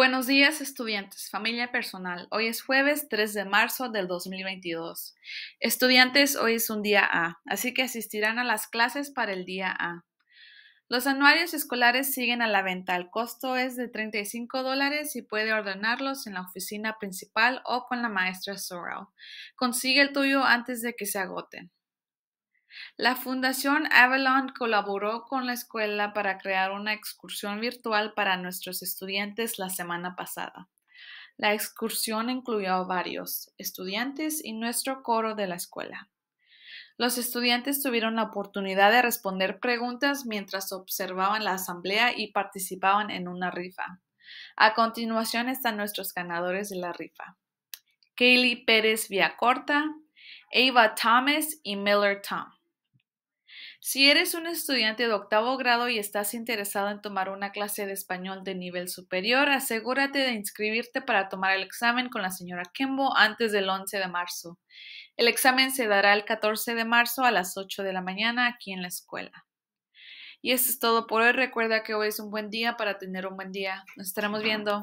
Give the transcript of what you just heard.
Buenos días estudiantes, familia personal. Hoy es jueves 3 de marzo del 2022. Estudiantes, hoy es un día A, así que asistirán a las clases para el día A. Los anuarios escolares siguen a la venta. El costo es de $35 dólares y puede ordenarlos en la oficina principal o con la maestra Sorrell. Consigue el tuyo antes de que se agoten. La Fundación Avalon colaboró con la escuela para crear una excursión virtual para nuestros estudiantes la semana pasada. La excursión incluyó a varios estudiantes y nuestro coro de la escuela. Los estudiantes tuvieron la oportunidad de responder preguntas mientras observaban la asamblea y participaban en una rifa. A continuación están nuestros ganadores de la rifa. Kaylee Pérez Villacorta, Eva Thomas y Miller Tom. Si eres un estudiante de octavo grado y estás interesado en tomar una clase de español de nivel superior, asegúrate de inscribirte para tomar el examen con la señora Kembo antes del 11 de marzo. El examen se dará el 14 de marzo a las 8 de la mañana aquí en la escuela. Y eso es todo por hoy. Recuerda que hoy es un buen día para tener un buen día. Nos estaremos viendo.